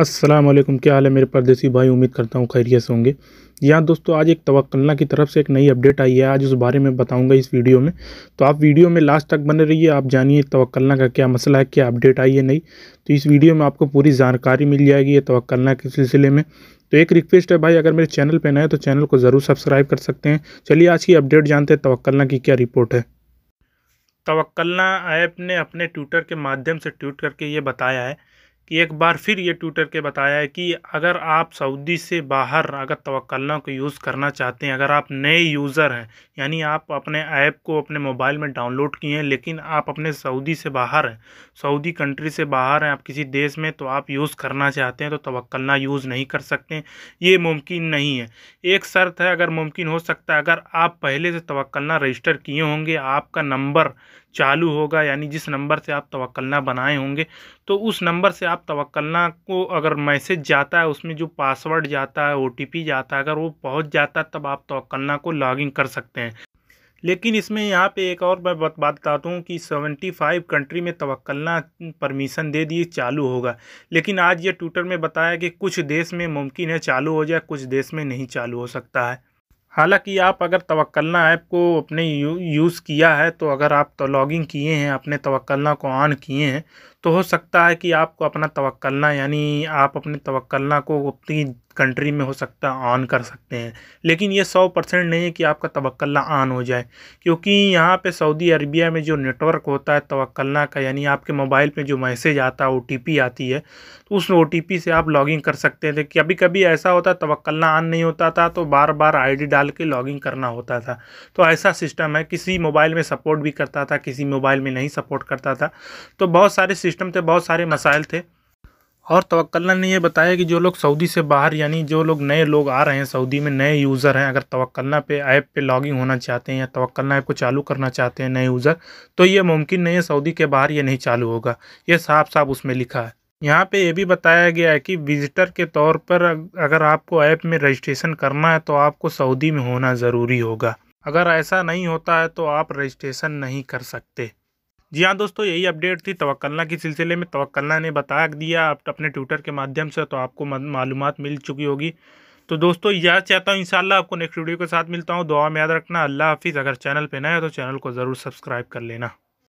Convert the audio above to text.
अस्सलाम वालेकुम क्या हाल है मेरे परदेसी भाई उम्मीद करता हूँ खैरियत से होंगे यहाँ दोस्तों आज एक तवक्लना की तरफ से एक नई अपडेट आई है आज उस बारे में बताऊँगा इस वीडियो में तो आप वीडियो में लास्ट तक बने रहिए आप जानिए तवक्लना का क्या मसला है क्या अपडेट आई है नई तो इस वीडियो में आपको पूरी जानकारी मिल जाएगी ये के सिलसिले में तो एक रिक्वेस्ट है भाई अगर मेरे चैनल पर नए तो चैनल को ज़रूर सब्सक्राइब कर सकते हैं चलिए आज की अपडेट जानते हैं तवक्लना की क्या रिपोर्ट है तवक्लना ऐप ने अपने ट्विटर के माध्यम से ट्वीट करके ये बताया है कि एक बार फिर ये ट्विटर के बताया है कि अगर आप सऊदी से बाहर अगर तवक्लों को यूज़ करना चाहते हैं अगर आप नए यूज़र हैं यानी आप अपने ऐप को अपने मोबाइल में डाउनलोड किए हैं लेकिन आप अपने सऊदी से बाहर हैं सऊदी कंट्री से बाहर हैं आप किसी देश में तो आप यूज़ करना चाहते हैं तो तवक्लना यूज़ नहीं कर सकते ये मुमकिन नहीं है एक शर्त है अगर मुमकिन हो सकता है अगर आप पहले से तवक्लना रजिस्टर किए होंगे आपका नंबर चालू होगा यानी जिस नंबर से आप तवक्लना बनाए होंगे तो उस नंबर से आप तवक्लना को अगर मैसेज जाता है उसमें जो पासवर्ड जाता है ओ जाता है अगर वो पहुँच जाता है तब आप तवक्लना को लॉगिन कर सकते हैं लेकिन इसमें यहाँ पे एक और मैं बात बताता हूँ कि 75 कंट्री में तवक्लना परमिशन दे दिए चालू होगा लेकिन आज ये ट्विटर में बताया कि कुछ देश में मुमकिन है चालू हो जाए कुछ देश में नहीं चालू हो सकता है हालांकि आप अगर तवक्लना ऐप को अपने यू, यूज़ किया है तो अगर आप तो लॉगिंग किए हैं अपने तवक्लना को ऑन किए हैं तो हो सकता है कि आपको अपना तवक्लना यानी आप अपने तवक्लना को अपनी कंट्री में हो सकता है ऑन कर सकते हैं लेकिन ये सौ परसेंट नहीं है कि आपका तवक्ला ऑन हो जाए क्योंकि यहाँ पे सऊदी अरबिया में जो नेटवर्क होता है तवक्ला का यानी आपके मोबाइल पे जो मैसेज आता है ओ आती है तो उस ओ से आप लॉगिन कर सकते थे कभी कभी ऐसा होता तवक्ला ऑन नहीं होता था तो बार बार आई डाल के लॉगिन करना होता था तो ऐसा सिस्टम है किसी मोबाइल में सपोर्ट भी करता था किसी मोबाइल में नहीं सपोर्ट करता था तो बहुत सारे सिस्टम थे बहुत सारे मसाइल थे और तवक्लना ने यह बताया कि जो लोग सऊदी से बाहर यानी जो लोग नए लोग आ रहे हैं सऊदी में नए यूज़र हैं अगर तवक्लना पे ऐप पे लॉगिंग होना चाहते हैं या तवक्लना ऐप को चालू करना चाहते हैं नए यूज़र तो ये मुमकिन नहीं है सऊदी के बाहर ये नहीं चालू होगा ये साफ साफ उसमें लिखा है यहाँ पे ये भी बताया गया है कि विजिटर के तौर पर अगर आपको ऐप में रजिस्ट्रेशन करना है तो आपको सऊदी में होना ज़रूरी होगा अगर ऐसा नहीं होता है तो आप रजिस्ट्रेशन नहीं कर सकते जी हाँ दोस्तों यही अपडेट थी तवक्लना के सिलसिले में तवक्लना ने बता दिया आप अपने ट्विटर के माध्यम से तो आपको मालूम मिल चुकी होगी तो दोस्तों यह चाहता हूँ इंशाल्लाह आपको नेक्स्ट वीडियो के साथ मिलता हूँ दुआ में याद रखना अल्लाह हाफिज़ अगर चैनल पर नया है तो चैनल को ज़रूर सब्सक्राइब कर लेना